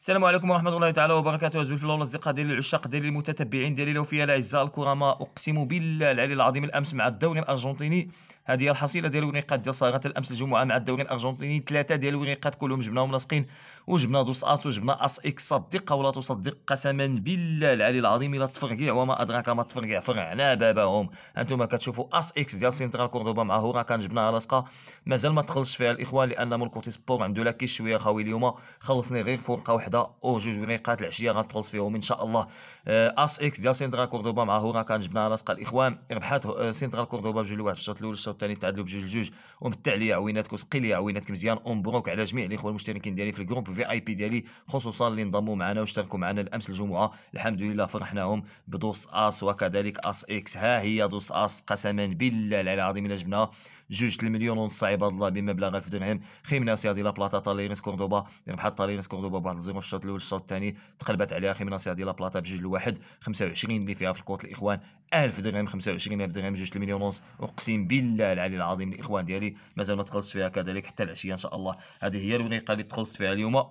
السلام عليكم ورحمة الله تعالى وبركاته أزول في الأولى ديال العشاق ديال المتتبعين ديالي فيها الأعزاء الكرماء أقسم بالله العلي العظيم الأمس مع الدوري الأرجنتيني هذه هي الحصيلة ديال الوريقات ديال صاغه الأمس الجمعة مع الدوري الأرجنتيني ثلاثة ديال الوريقات كلهم جبناهم لاصقين وجبنا دوس أس وجبنا أس إكس صدق ولا تصدق قسما بالله العلي العظيم إلا تفرقع وما أدراك ما تفرقع فرعنا بابهم أنتم كتشوفوا أس إكس ديال سنترال كوردوبا مع كان جبناها لاصقة مازال ما تخلصش فيها الإخوان لأن كورتي سبور عنده لاكي شوية خاوي اليوم خلصني غير فرقة وحده او جوج وريقات العشيه غنتخلص فيهم ان شاء الله آه، اس اكس ديال سنترال كوردوبا مع هوراكان جبناها لاصقه الاخوان ربحات آه، سنترال كوردوبا بجوج لواحد في الشوط الاول الشوط الثاني تعادلوا بجوج لجوج ومتع لي عويناتك وسقي لي عويناتك مزيان ومبروك على جميع الاخوان المشتركين ديالي في الجروب في اي بي ديالي خصوصا اللي انضموا معنا واشتركوا معنا الامس الجمعه الحمد لله فرحناهم بدوس اس وكذلك اس اكس ها هي دوس اس قسما بالله العلي العظيم الا جبناها جوج المليون ونص عباد الله بمبلغ 1000 درهم خيمناسي هذه لا بلاطا طاليريس كوردوبا ربحت يعني طاليريس كوردوبا بواحد 0 الشوط الاول الشوط الثاني تقلبت عليها خيمناسي هذه لا بلاطا بجوج لواحد 25 اللي فيها في الكوت الاخوان 1000 درهم 25000 درهم جوج المليون ونص اقسم بالله العلي العظيم الاخوان ديالي مازال ما تخلصت فيها كذلك حتى العشيه ان شاء الله هذه هي الوريقه اللي تخلصت فيها اليوم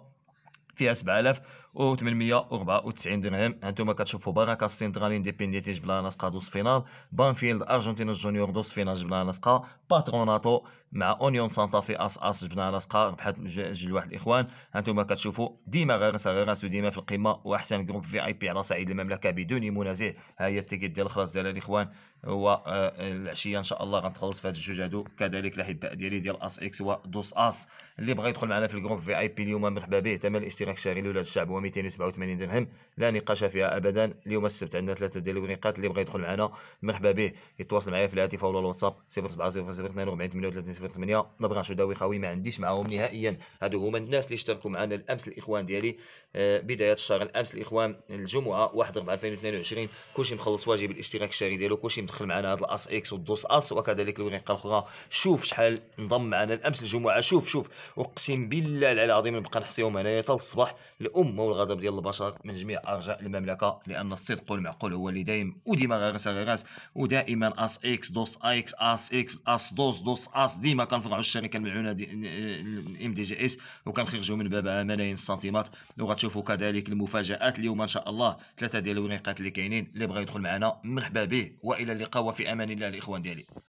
فيها 7894 درهم هانتوما كتشوفوا بركه السنترال انديبينديتي جبنا نسقه دوز فينال بانفيلد ارجنتين جونيور دوز فينال جبنا نسقه باتروناتو مع اونيون سانتا في اس اس جبنا نسقه ربحت جوج واحد الاخوان هانتوما كتشوفوا ديما غير غير ديما في القمه واحسن جروب في اي بي على صعيد المملكه بدون منازع ها هي التيكيت ديال الخلاص ديال الاخوان هو آه، العشيه ان شاء الله غنتخلص في هاد الجوج هادو كذلك الاحباء ديالي ديال اس اكس ودوس اس اللي بغى يدخل معنا في الجروب في اي بي اليوم مرحبا به تم الاشتراك كاينك شاغل ولا الشعب هو 287 درهم لا نقاش فيها ابدا اليوم السبت عندنا ثلاثه ديال الوريقات اللي بغى يدخل معنا مرحبا به يتواصل معايا في الهاتف ولا الواتساب 070 نبغى داوي خاوي ما عنديش معاهم نهائيا هادو هما الناس اللي اشتركوا معنا الامس الاخوان ديالي آه بدايه الشهر الامس الاخوان الجمعه 1 4 2022 كلشي مخلص واجب الاشتراك الشهري ديالو كلشي مدخل معنا هاد الاس اكس والدوس اس وكذلك الوريقه الاخرى شوف شحال انضم معنا الامس الجمعه شوف شوف اقسم بالله العلي العظيم نبقى نحصيهم هنايا الصباح أصبح لأمة والغضب ديال البشر من جميع أرجاء المملكة لأن الصدق والمعقول هو اللي دايم وديما غارس غارس ودائما أس إكس دوس إكس أس إكس أس دوس دوس أس ديما كنفرعوا الشركة الملعونة إم دي جي إس وكنخرجوا من بابها ملايين السنتيمات وغتشوفوا كذلك المفاجآت اليوم إن شاء الله ثلاثة ديال الوريقات اللي كاينين اللي بغى يدخل معنا مرحبا به وإلى اللقاء وفي أمان الله الإخوان ديالي